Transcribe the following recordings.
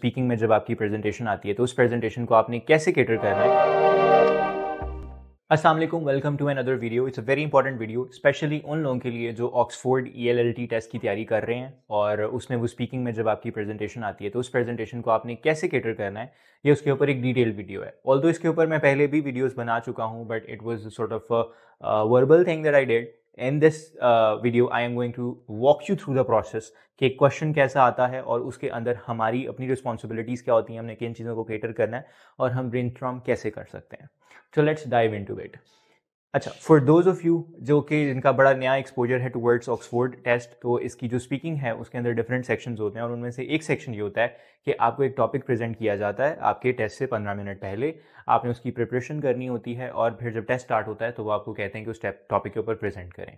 Speaking में जब आपकी प्रेजेंटेशन आती है तो उस प्रेजेंटेशन को आपने कैसे केटर करना है असल welcome to another video it's a very important video specially उन लोगों के लिए जो ऑक्सफोर्ड ई टेस्ट की तैयारी कर रहे हैं और उसमें वो स्पीकिंग में जब आपकी प्रेजेंटेशन आती है तो उस प्रेजेंटेशन को आपने कैसे केटर करना है ये उसके ऊपर एक डिटेल वीडियो है ऑल इसके ऊपर मैं पहले भी वीडियोज़ बना चुका हूँ but it was sort of verbal thing that I did in this video I am going to walk you through the process कि एक क्वेश्चन कैसा आता है और उसके अंदर हमारी अपनी रिस्पॉन्सिबिलिटीज़ क्या होती हैं हमने किन चीज़ों को कैटर करना है और हम ब्रेन कैसे कर सकते हैं so let's dive into it अच्छा फॉर दोज ऑफ यू जो कि जिनका बड़ा नया एक्सपोजर है टू वर्ड्स ऑक्सफोर्ड टेस्ट तो इसकी जो स्पीकिंग है उसके अंदर डिफरेंट सेक्शन होते हैं और उनमें से एक सेक्शन ये होता है कि आपको एक टॉपिक प्रेजेंट किया जाता है आपके टेस्ट से पंद्रह मिनट पहले आपने उसकी प्रिपरेशन करनी होती है और फिर जब टेस्ट स्टार्ट होता है तो वो आपको कहते हैं कि उस टॉपिक के ऊपर प्रेजेंट करें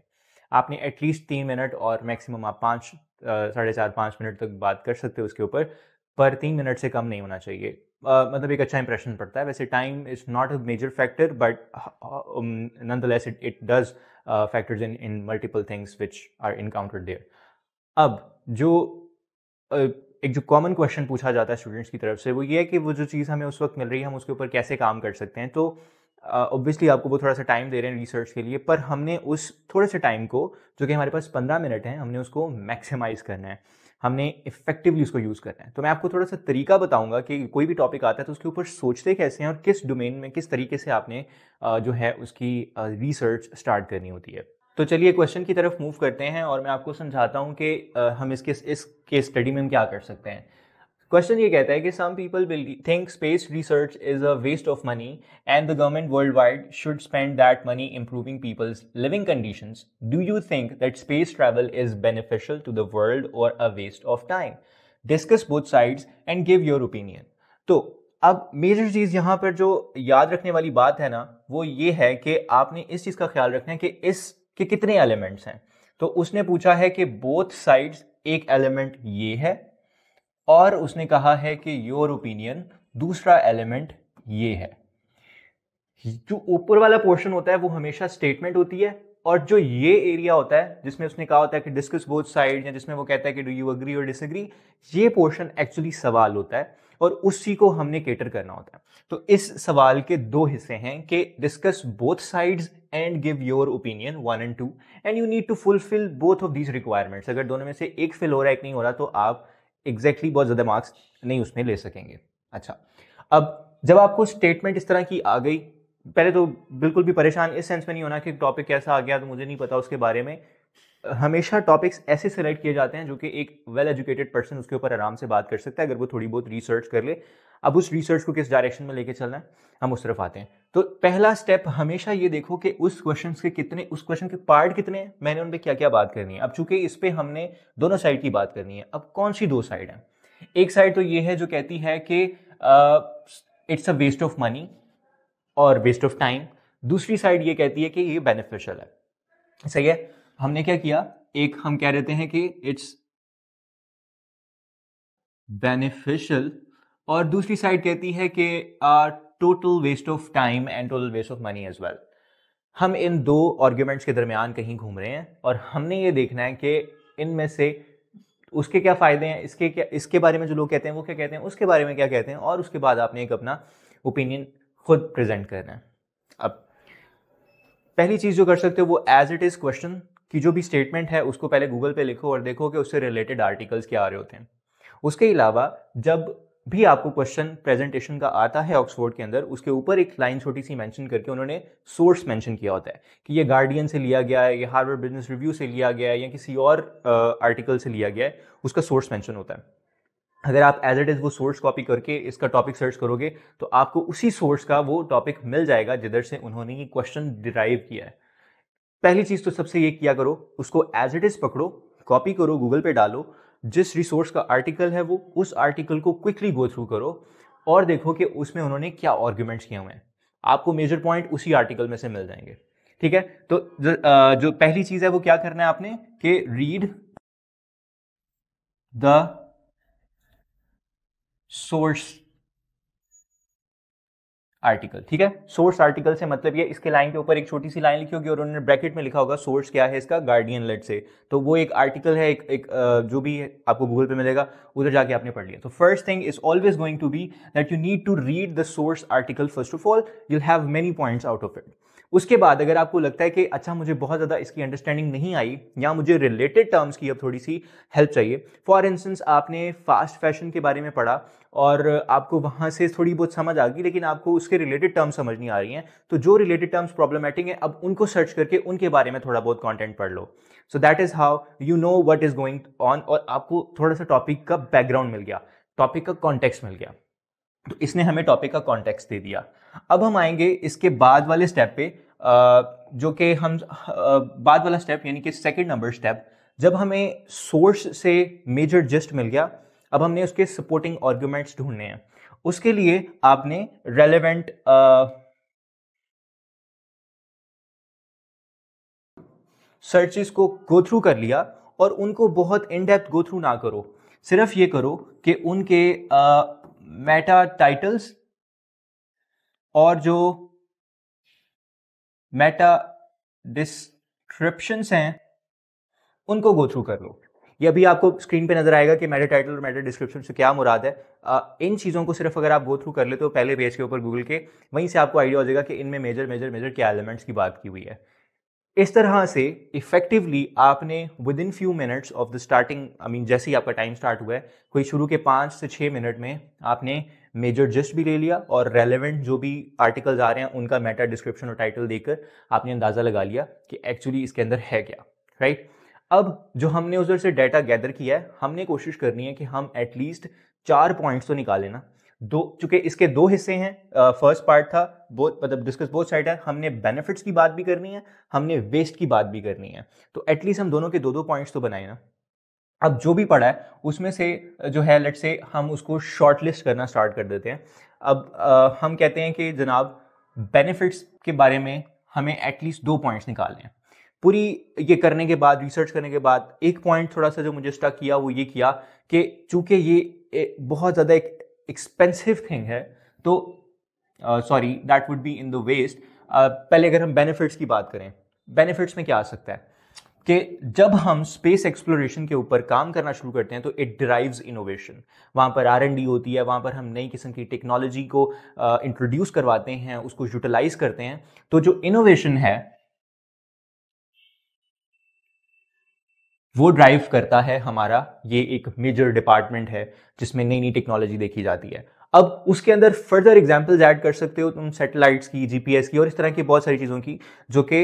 आपने एटलीस्ट तीन मिनट और मैक्सिमम आप पाँच साढ़े चार पाँच मिनट तक बात कर सकते हो उसके ऊपर पर तीन मिनट से कम नहीं होना चाहिए Uh, मतलब एक अच्छा इंप्रेशन पड़ता है वैसे time is not a major factor but nonetheless it it does factors in in multiple things which are encountered there अब जो uh, एक जो कॉमन क्वेश्चन पूछा जाता है स्टूडेंट्स की तरफ से वो ये है कि वो जो चीज़ हमें उस वक्त मिल रही है हम उसके ऊपर कैसे काम कर सकते हैं तो ऑब्वियसली uh, आपको वो थोड़ा सा टाइम दे रहे हैं रिसर्च के लिए पर हमने उस थोड़े से टाइम को जो कि हमारे पास पंद्रह मिनट हैं हमने उसको मैक्सिमाइज़ करना है हमने इफेक्टिवली उसको यूज़ करना है तो मैं आपको थोड़ा सा तरीका बताऊंगा कि कोई भी टॉपिक आता है तो उसके ऊपर सोचते कैसे हैं और किस डोमेन में किस तरीके से आपने जो है उसकी रिसर्च स्टार्ट करनी होती है तो चलिए क्वेश्चन की तरफ मूव करते हैं और मैं आपको समझाता हूँ कि हम इसके इसके इस केस स्टडी में हम क्या कर सकते हैं क्वेश्चन ये कहता है कि some people think space research is a waste of money and the government worldwide should spend that money improving people's living conditions do you think that space travel is beneficial to the world or a waste of time discuss both sides and give your opinion तो अब major चीज़ यहाँ पर जो याद रखने वाली बात है ना वो ये है कि आपने इस चीज़ का ख्याल रखना है कि इस के कितने एलिमेंट्स हैं तो उसने पूछा है कि बोथ साइड्स एक एलिमेंट ये है और उसने कहा है कि योर ओपिनियन दूसरा एलिमेंट ये है जो ऊपर वाला पोर्शन होता है वो हमेशा स्टेटमेंट होती है और जो ये एरिया होता है जिसमें उसने कहा होता है कि डिस्कस बोथ साइड या जिसमें वो कहता है कि do you agree or disagree ये पोर्शन एक्चुअली सवाल होता है और उसी को हमने केटर करना होता है तो इस सवाल के दो हिस्से हैं कि discuss both sides and give your opinion one and two and you need to fulfil both of these requirements अगर दोनों में से एक फिल हो रहा है एक नहीं हो रहा तो आप एग्जैक्टली बहुत ज़्यादा मार्क्स नहीं उसमें ले सकेंगे अच्छा अब जब आपको स्टेटमेंट इस तरह की आ गई पहले तो बिल्कुल भी परेशान इस सेंस में नहीं होना कि टॉपिक कैसा आ गया तो मुझे नहीं पता उसके बारे में हमेशा टॉपिक्स ऐसे सेलेक्ट किए जाते हैं जो कि एक वेल एजुकेटेड पर्सन उसके ऊपर आराम से बात कर सकता है अगर वो थोड़ी बहुत रिसर्च कर ले अब उस रिसर्च को किस डायरेक्शन में लेके चलना है हम उस तरफ आते हैं तो पहला स्टेप हमेशा ये देखो कि उस क्वेश्चन के कितने उस क्वेश्चन के पार्ट कितने हैं मैंने उन पर क्या क्या बात करनी है अब चूंकि इस पर हमने दोनों साइड की बात करनी है अब कौन सी दो साइड है एक साइड तो ये है जो कहती है कि it's a waste of money और वेस्ट ऑफ टाइम दूसरी साइड ये कहती है कि ये बेनिफिशियल है सही है हमने क्या किया एक हम कह देते हैं कि इट्स बेनिफिशियल और दूसरी साइड कहती है कि total waste of time and total waste of money as well हम इन दो आर्ग्यूमेंट्स के दरमियान कहीं घूम रहे हैं और हमने ये देखना है कि इनमें से उसके क्या फ़ायदे हैं इसके क्या इसके बारे में जो लोग कहते हैं वो क्या कहते हैं उसके बारे में क्या कहते हैं और उसके बाद आपने एक अपना ओपिनियन खुद प्रेजेंट करना है अब पहली चीज़ जो कर सकते हो वो एज इट इज़ क्वेश्चन कि जो भी स्टेटमेंट है उसको पहले गूगल पे लिखो और देखो कि उससे रिलेटेड आर्टिकल्स क्या आ रहे होते हैं उसके अलावा जब भी आपको क्वेश्चन प्रेजेंटेशन का आता है ऑक्सफोर्ड के अंदर उसके ऊपर एक लाइन छोटी सी मेंशन करके उन्होंने सोर्स मेंशन किया होता है कि ये गार्डियन से लिया गया है ये हार्वर्ड बिजनेस रिव्यू से लिया गया है या किसी और आर्टिकल से लिया गया है उसका सोर्स मेंशन होता है अगर आप एज इट इज़ वो सोर्स कॉपी करके इसका टॉपिक सर्च करोगे तो आपको उसी सोर्स का वो टॉपिक मिल जाएगा जिधर से उन्होंने ये क्वेश्चन डिराइव किया है पहली चीज तो सबसे ये किया करो उसको एज इट इज पकड़ो कॉपी करो गूगल पे डालो जिस रिसोर्स का आर्टिकल है वो उस आर्टिकल को क्विकली गो थ्रू करो और देखो कि उसमें उन्होंने क्या आर्ग्यूमेंट्स किए हुए हैं आपको मेजर पॉइंट उसी आर्टिकल में से मिल जाएंगे ठीक है तो जो, जो पहली चीज है वो क्या करना है आपने कि रीड द सोर्स आर्टिकल ठीक है सोर्स आर्टिकल से मतलब ये इसके लाइन के ऊपर एक छोटी सी लाइन लिखी होगी और उन्होंने ब्रैकेट में लिखा होगा सोर्स क्या है इसका गार्डियन लेट से तो वो एक आर्टिकल है एक, एक जो भी आपको गूगल पे मिलेगा उधर जाके आपने पढ़ लिया तो first thing is always going to be that you need to read the source article first of all you'll have many points out of it उसके बाद अगर आपको लगता है कि अच्छा मुझे बहुत ज़्यादा इसकी अंडरस्टैंडिंग नहीं आई या मुझे रिलेटेड टर्म्स की अब थोड़ी सी हेल्प चाहिए फॉर इंस्टेंस आपने फास्ट फैशन के बारे में पढ़ा और आपको वहाँ से थोड़ी बहुत समझ आ गई लेकिन आपको उसके रिलेटेड टर्म्स समझ नहीं आ रही हैं तो जो रिलेटेड टर्म्स प्रॉब्लमेटिक हैं अब उनको सर्च करके उनके बारे में थोड़ा बहुत कॉन्टेंट पढ़ लो so that is how you know what is going on और आपको थोड़ा सा टॉपिक का बैकग्राउंड मिल गया टॉपिक का कॉन्टेक्स्ट मिल गया तो इसने हमें टॉपिक का कॉन्टेक्स्ट दे दिया अब हम आएंगे इसके बाद वाले स्टेप पे जो कि हम बाद वाला स्टेप यानी कि सेकंड नंबर स्टेप जब हमें सोर्स से मेजर जस्ट मिल गया अब हमने उसके सपोर्टिंग आर्ग्यूमेंट्स ढूंढने हैं उसके लिए आपने रेलेवेंट सर्चेस को गो थ्रू कर लिया और उनको बहुत इनडेप्थ गो थ्रू ना करो सिर्फ ये करो कि उनके uh, मेटा टाइटल्स और जो मेटा डिस्क्रिप्शंस हैं उनको गो थ्रू कर लो ये अभी आपको स्क्रीन पे नजर आएगा कि मेटा टाइटल और मेटा डिस्क्रिप्शन से क्या मुराद है आ, इन चीज़ों को सिर्फ अगर आप गो थ्रू कर ले तो पहले पेज के ऊपर गूगल के वहीं से आपको आइडिया हो जाएगा कि इनमें मेजर मेजर मेजर क्या एलिमेंट्स की बात की हुई है इस तरह से इफेक्टिवली आपने within few minutes of the starting I mean जैसे ही आपका टाइम स्टार्ट हुआ है कोई शुरू के पाँच से छः मिनट में आपने मेजर जिस्ट भी ले लिया और रेलेवेंट जो भी आर्टिकल्स आ रहे हैं उनका मैटर डिस्क्रिप्शन और टाइटल देकर आपने अंदाज़ा लगा लिया कि एक्चुअली इसके अंदर है क्या राइट right? अब जो हमने उधर से डाटा गैदर किया है हमने कोशिश करनी है कि हम एटलीस्ट चार पॉइंट्स तो निकालें ना दो चूंकि इसके दो हिस्से हैं फर्स्ट पार्ट था बोथ मतलब डिस्कस बोथ साइड है हमने बेनिफिट्स की बात भी करनी है हमने वेस्ट की बात भी करनी है तो एटलीस्ट हम दोनों के दो दो पॉइंट्स तो बनाए ना अब जो भी पढ़ा है उसमें से जो है लेट से हम उसको शॉर्ट लिस्ट करना स्टार्ट कर देते हैं अब आ, हम कहते हैं कि जनाब बेनिफिट्स के बारे में हमें एटलीस्ट दो पॉइंट्स निकालने हैं पूरी ये करने के बाद रिसर्च करने के बाद एक पॉइंट थोड़ा सा जो मुझे स्टक किया वो ये किया कि चूंकि ये बहुत ज़्यादा एक एक्सपेंसिव थिंग है तो sorry that would be in the waste पहले अगर हम बेनिफिट्स की बात करें बेनिफिट्स में क्या आ सकता है कि जब हम स्पेस एक्सप्लोरेशन के ऊपर काम करना शुरू करते हैं तो इट ड्राइव्स इनोवेशन वहाँ पर आर एन डी होती है वहाँ पर हम नई किस्म की टेक्नोलॉजी को इंट्रोड्यूस uh, करवाते हैं उसको यूटिलाइज करते हैं तो जो इनोवेशन है वो ड्राइव करता है हमारा ये एक मेजर डिपार्टमेंट है जिसमें नई नई टेक्नोलॉजी देखी जाती है अब उसके अंदर फर्दर एग्जाम्पल्स ऐड कर सकते हो तुम सैटेलाइट्स की जीपीएस की और इस तरह की बहुत सारी चीज़ों की जो कि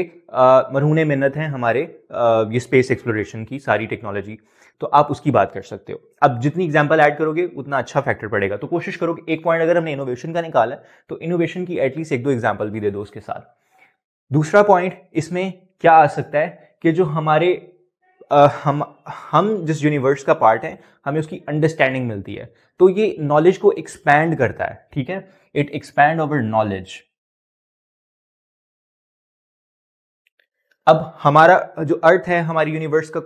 मरहून मिन्नत हैं हमारे आ, ये स्पेस एक्सप्लोरेशन की सारी टेक्नोलॉजी तो आप उसकी बात कर सकते हो अब जितनी एग्जाम्पल ऐड करोगे उतना अच्छा फैक्टर पड़ेगा तो कोशिश करो कि एक पॉइंट अगर हमने इनोवेशन का निकाला तो इनोवेशन की एटलीस्ट एक दो एग्जाम्पल भी दे दो उसके साथ दूसरा पॉइंट इसमें क्या आ सकता है कि जो हमारे हम हम जिस यूनिवर्स का पार्ट है हमें उसकी अंडरस्टैंडिंग मिलती है तो ये नॉलेज को एक्सपैंड करता है ठीक है इट एक्सपैंड ओवर नॉलेज अब हमारा जो अर्थ है हमारी यूनिवर्स का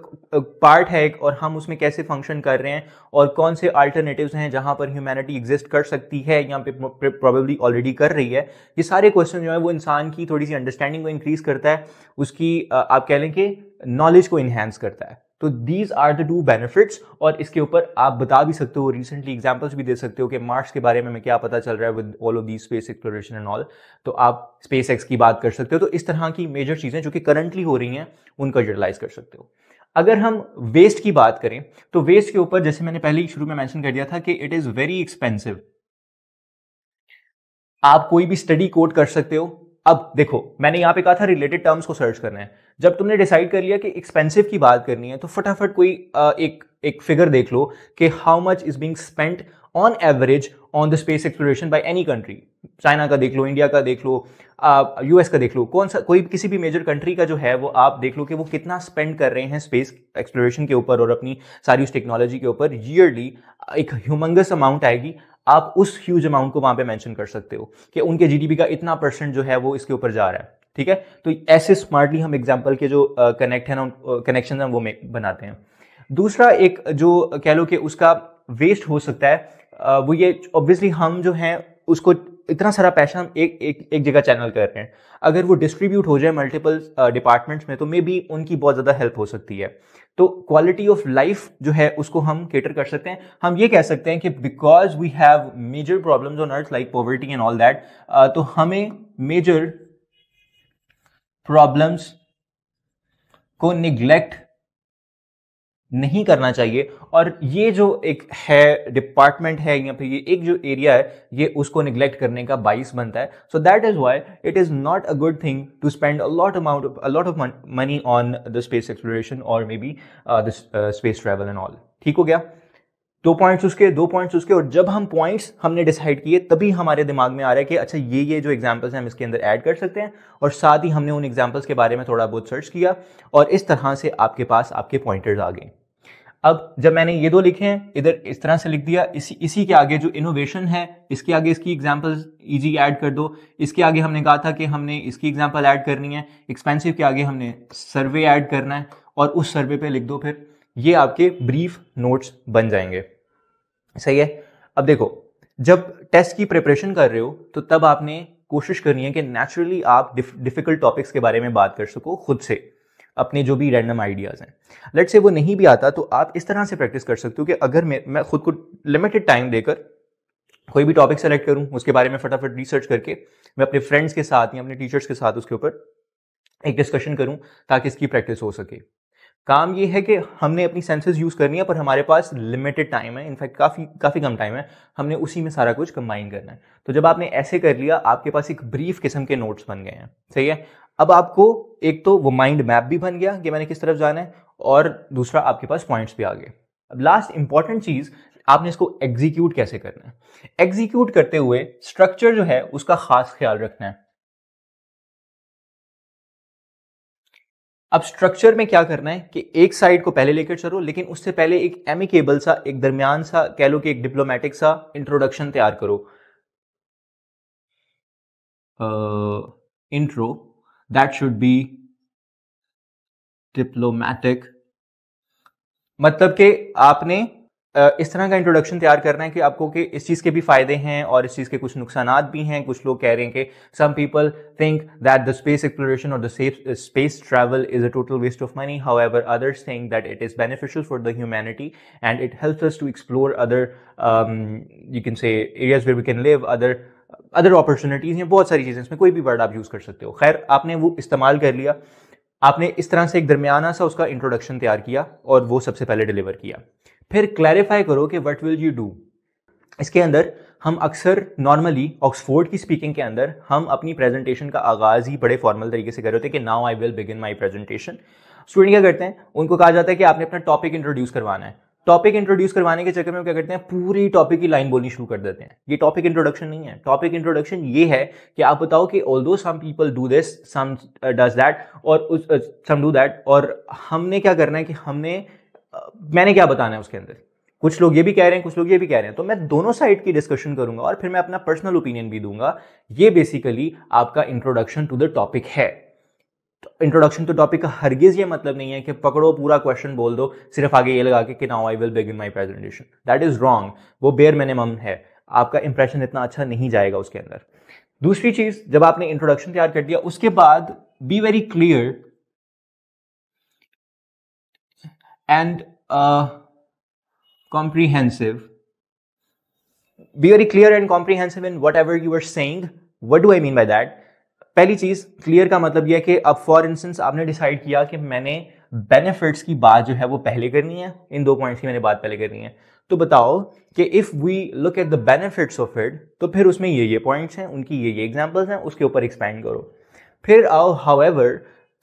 पार्ट है एक और हम उसमें कैसे फंक्शन कर रहे हैं और कौन से अल्टरनेटिव्स हैं जहां पर ह्यूमैनिटी एग्जिस्ट कर सकती है या पे प्रॉबेबली ऑलरेडी कर रही है ये सारे क्वेश्चन जो है वो इंसान की थोड़ी सी अंडरस्टैंडिंग को इंक्रीज करता है उसकी आप कह लें कि नॉलेज को इन्हेंस करता है तो these are the two benefits और इसके ऊपर आप बता भी सकते हो रिसेंटली एग्जाम्पल्स भी दे सकते हो कि मार्स के बारे में क्या पता चल रहा है with all of the space exploration and all तो आप स्पेस एक्स की बात कर सकते हो तो इस तरह की मेजर चीज़ें जो कि करंटली हो रही हैं उनका यूटिलाइज कर सकते हो अगर हम वेस्ट की बात करें तो वेस्ट के ऊपर जैसे मैंने पहले ही शुरू में मेंशन कर दिया था कि इट इज़ वेरी एक्सपेंसिव आप कोई भी स्टडी कोड कर सकते हो अब देखो मैंने यहाँ पे कहा था रिलेटेड टर्म्स को सर्च करना है जब तुमने डिसाइड कर लिया कि एक्सपेंसिव की बात करनी है तो फटाफट कोई एक एक फिगर देख लो कि how much is being spent on average on the space exploration by any country China का देख लो इंडिया का देख लो यूएस का देख लो कौन सा कोई किसी भी मेजर कंट्री का जो है वो आप देख लो कि वो कितना स्पेंड कर रहे हैं स्पेस एक्सप्लोरेशन के ऊपर और अपनी सारी उस टेक्नोलॉजी के ऊपर ईयरली एक ह्यूमंगस अमाउंट आएगी आप उस ह्यूज अमाउंट को वहां पे मेंशन कर सकते हो कि उनके जीडीपी का इतना परसेंट जो है वो इसके ऊपर जा रहा है ठीक है तो ऐसे स्मार्टली हम एग्जाम्पल के जो कनेक्ट है ना कनेक्शन है वो बनाते हैं दूसरा एक जो कह लो कि उसका वेस्ट हो सकता है वो ये ऑब्वियसली हम जो है उसको इतना सारा पैसा हम एक एक एक जगह चैनल कर रहे हैं अगर वो डिस्ट्रीब्यूट हो जाए मल्टीपल डिपार्टमेंट्स uh, में तो मे बी उनकी बहुत ज़्यादा हेल्प हो सकती है तो क्वालिटी ऑफ लाइफ जो है उसको हम केटर कर सकते हैं हम ये कह सकते हैं कि because we have major problems on earth like poverty and all that तो हमें मेजर प्रॉब्लम्स को निग्लेक्ट नहीं करना चाहिए और ये जो एक है डिपार्टमेंट है या फिर ये एक जो एरिया है ये उसको निग्लेक्ट करने का बाइस बनता है so that is why it is not a good thing to spend a lot amount of lot of money on the space exploration और may be the space travel and all ठीक हो गया दो पॉइंट्स उसके दो points उसके और जब हम पॉइंट्स हमने डिसाइड किए तभी हमारे दिमाग में आ रहा है कि अच्छा ये ये जो एग्जाम्पल्स हैं हम इसके अंदर ऐड कर सकते हैं और साथ ही हमने उन एग्जाम्पल्स के बारे में थोड़ा बहुत सर्च किया और इस तरह से आपके पास आपके पॉइंटर्स आ गए अब जब मैंने ये दो लिखे हैं इधर इस तरह से लिख दिया इसी इसी के आगे जो इनोवेशन है इसके आगे इसकी एग्जाम्पल इजी ऐड कर दो इसके आगे हमने कहा था कि हमने इसकी एग्जाम्पल ऐड करनी है एक्सपेंसिव के आगे हमने सर्वे ऐड करना है और उस सर्वे पे लिख दो फिर ये आपके ब्रीफ नोट्स बन जाएंगे सही है अब देखो जब टेस्ट की प्रिपरेशन कर रहे हो तो तब आपने कोशिश करनी है कि नेचुरली आप डिफिकल्ट टॉपिक्स के बारे में बात कर सको खुद से अपने जो भी रैंडम आइडियाज़ हैं लेट से वो नहीं भी आता तो आप इस तरह से प्रैक्टिस कर सकते हो कि अगर मैं मैं खुद को लिमिटेड टाइम देकर कोई भी टॉपिक सेलेक्ट करूं उसके बारे में फटाफट रिसर्च करके मैं अपने फ्रेंड्स के साथ या अपने टीचर्स के साथ उसके ऊपर एक डिस्कशन करूं ताकि इसकी प्रैक्टिस हो सके काम ये है कि हमने अपनी सेंसेस यूज़ करनी है पर हमारे पास लिमिटेड टाइम है इनफैक्ट काफ़ी काफ़ी कम टाइम है हमने उसी में सारा कुछ कंबाइन करना है तो जब आपने ऐसे कर लिया आपके पास एक ब्रीफ किस्म के नोट्स बन गए हैं सही है अब आपको एक तो वो माइंड मैप भी बन गया कि मैंने किस तरफ जाना है और दूसरा आपके पास पॉइंट्स भी आ गए अब लास्ट इंपॉर्टेंट चीज़ आपने इसको एग्जीक्यूट कैसे करना है एग्जीक्यूट करते हुए स्ट्रक्चर जो है उसका खास ख्याल रखना है अब स्ट्रक्चर में क्या करना है कि एक साइड को पहले लेकर चलो लेकिन उससे पहले एक एमिकेबल सा एक दरमियान सा कह लो कि एक डिप्लोमेटिक सा इंट्रोडक्शन तैयार करो intro that should be diplomatic मतलब कि आपने इस तरह का इंट्रोडक्शन तैयार करना है कि आपको कि इस चीज़ के भी फायदे हैं और इस चीज़ के कुछ नुकसान भी हैं कुछ लोग कह रहे हैं कि some people think that the space exploration और the safe space travel is a total waste of money however others think that it is beneficial for the humanity and it help us to explore other you can say areas where we can live other other opportunities हैं बहुत सारी चीज़ें इसमें कोई भी word आप use कर सकते हो खैर आपने वो इस्तेमाल कर लिया आपने इस तरह से एक दरमियाना सा उसका इंट्रोडक्शन तैयार किया और वो सबसे पहले डिलीवर किया फिर क्लैरिफाई करो कि वट विल यू डू इसके अंदर हम अक्सर नॉर्मली ऑक्सफोर्ड की स्पीकिंग के अंदर हम अपनी प्रेजेंटेशन का आगाज़ ही बड़े फॉर्मल तरीके से कर रहे होते हैं कि now I will begin my presentation student क्या करते हैं उनको कहा जाता है कि आपने अपना टॉपिक इंट्रोड्यूस करवाना है टॉपिक इंट्रोड्यूस करवाने के चक्कर में क्या करते हैं पूरी टॉपिक की लाइन बोलनी शुरू कर देते हैं ये टॉपिक इंट्रोडक्शन नहीं है टॉपिक इंट्रोडक्शन ये है कि आप बताओ कि although some people do this some does that और सम डू दैट और हमने क्या करना है कि हमने मैंने क्या बताना है उसके अंदर कुछ लोग ये भी कह रहे हैं कुछ लोग ये भी कह रहे हैं तो मैं दोनों साइड की डिस्कशन करूंगा और फिर मैं अपना पर्सनल ओपिनियन भी दूंगा ये बेसिकली आपका इंट्रोडक्शन टू द टॉपिक है इंट्रोडक्शन टू टॉपिक का हरगिज ये मतलब नहीं है कि पकड़ो पूरा क्वेश्चन बोल दो सिर्फ आगे ये लगा के कि now I will begin my presentation that is wrong वो बेयर मिनिमम है आपका इंप्रेशन इतना अच्छा नहीं जाएगा उसके अंदर दूसरी चीज जब आपने इंट्रोडक्शन तैयार कर दिया उसके बाद be very clear and comprehensive be very clear and comprehensive in whatever you are saying what do I mean by that पहली चीज क्लियर का मतलब यह है कि अब फॉर इंस्टेंस आपने डिसाइड किया कि मैंने बेनिफिट्स की बात जो है वो पहले करनी है इन दो पॉइंट्स की मैंने बात पहले करनी है तो बताओ कि if we look at the benefits of it तो फिर उसमें ये ये पॉइंट्स हैं उनकी ये ये एग्जांपल्स हैं उसके ऊपर एक्सपेंड करो फिर आओ however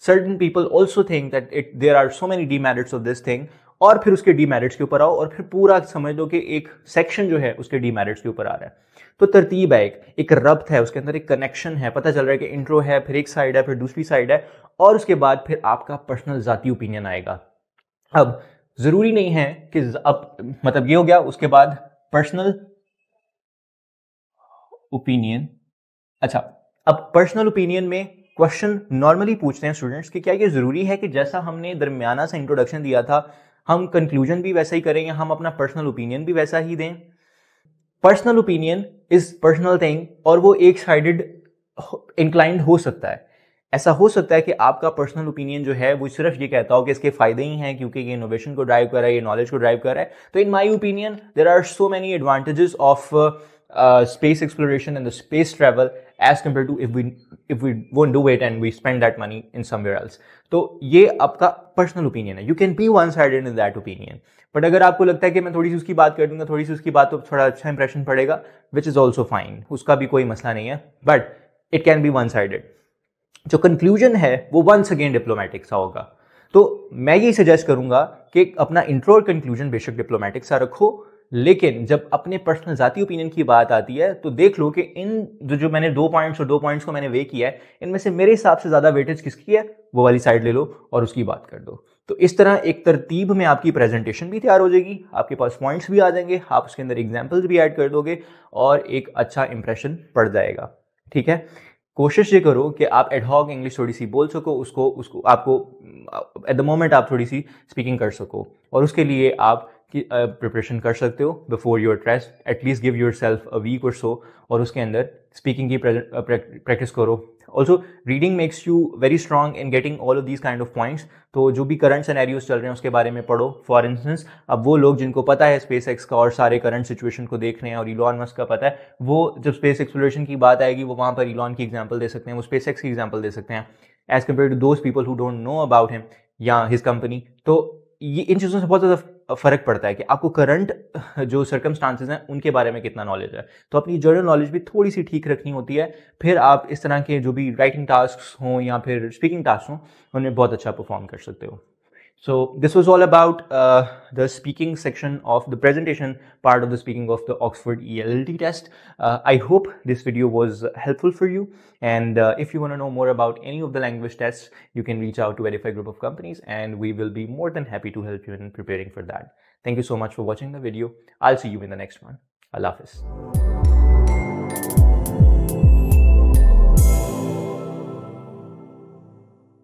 certain people also think that it there are so many demerits of this thing और फिर उसके डीमेरिट्स के ऊपर आओ और फिर पूरा समझ लो कि एक सेक्शन जो है उसके डीमेरिट्स के ऊपर आ रहा है तो तरतीब है एक एक रब्त है उसके अंदर एक कनेक्शन है पता चल रहा है कि इंट्रो है फिर एक साइड है फिर दूसरी साइड है और उसके बाद फिर आपका पर्सनल ज़ाती ओपिनियन आएगा अब ज़रूरी नहीं है कि अब मतलब ये हो गया उसके बाद पर्सनल ओपिनियन अच्छा अब पर्सनल ओपिनियन में क्वेश्चन नॉर्मली पूछते हैं स्टूडेंट्स कि क्या ये ज़रूरी है कि जैसा हमने दरमियाना सा इंट्रोडक्शन दिया था हम कंक्लूजन भी वैसा ही करें या हम अपना पर्सनल ओपिनियन भी वैसा ही दें personal opinion is personal thing और वो एक साइडेड इंक्लाइंड हो सकता है ऐसा हो सकता है कि आपका पर्सनल ओपिनियन जो है वो सिर्फ ये कहता हो कि इसके फायदे ही हैं क्योंकि ये इनोवेशन को ड्राइव कर रहा है ये नॉलेज को ड्राइव कर रहा है तो in my opinion there are so many advantages of uh, space exploration and the space travel as compared to if we if we won't do it and we spend that money in somewhere else तो ये आपका personal opinion है you can be one sided in that opinion but अगर आपको लगता है कि मैं थोड़ी सी उसकी बात कर दूंगा थोड़ी सी उसकी बात तो थोड़ा अच्छा इंप्रेशन पड़ेगा विच इज़ ऑल्सो फाइन उसका भी कोई मसला नहीं है but it can be one sided जो कंक्लूजन है वो वंस अगेन डिप्लोमेटिक सा होगा तो मैं यही सजेस्ट करूंगा कि अपना इंट्रो और कंक्लूजन बेशक डिप्लोमेटिक सा रखो लेकिन जब अपने पर्सनल जाति ओपिनियन की बात आती है तो देख लो कि इन जो जो मैंने दो पॉइंट्स और दो पॉइंट्स को मैंने वे किया है इनमें से मेरे हिसाब से ज़्यादा वेटेज किसकी है वो वाली साइड ले लो और उसकी बात कर दो तो इस तरह एक तरतीब में आपकी प्रेजेंटेशन भी तैयार हो जाएगी आपके पास पॉइंट्स भी आ जाएंगे आप उसके अंदर एग्जाम्पल्स भी ऐड कर दोगे और एक अच्छा इंप्रेशन पड़ जाएगा ठीक है कोशिश ये करो कि आप एडहॉक इंग्लिश थोड़ी सी बोल सको उसको उसको आपको एट द मोमेंट आप थोड़ी सी स्पीकिंग कर सको और उसके लिए आप कि प्रिपरेशन कर सकते हो before your test at least give yourself a week or so और उसके अंदर स्पीकिंग की प्रैक्टिस करो also reading makes you very strong in getting all of these kind of points तो जो भी करंट सैनैरियोज चल रहे हैं उसके बारे में पढ़ो फॉर इंस्टेंस अब वो लोग जिनको पता है स्पेस एक्स का और सारे करंट सिचुएशन को देख रहे हैं और इलॉन मस्क का पता है वो जब स्पेस एक्सप्लोरेशन की बात आएगी वो वहाँ पर इलॉन की एग्जाम्पल दे सकते हैं वो स्पेस एक्स की एग्जाम्पल दे सकते हैं as compare to those people who don't know about him या हिज कंपनी तो ये इन चीज़ों से बहुत ज़्यादा फ़र्क पड़ता है कि आपको करंट जो सर्कमस्टांसेस हैं उनके बारे में कितना नॉलेज है तो अपनी जनरल नॉलेज भी थोड़ी सी ठीक रखनी होती है फिर आप इस तरह के जो भी राइटिंग टास्क हों या फिर स्पीकिंग टास्क हों उनमें बहुत अच्छा परफॉर्म कर सकते हो So this was all about uh, the speaking section of the presentation part of the speaking of the Oxford ELLT test. Uh, I hope this video was helpful for you. And uh, if you want to know more about any of the language tests, you can reach out to Edify Group of Companies and we will be more than happy to help you in preparing for that. Thank you so much for watching the video. I'll see you in the next one. Allah Hafiz.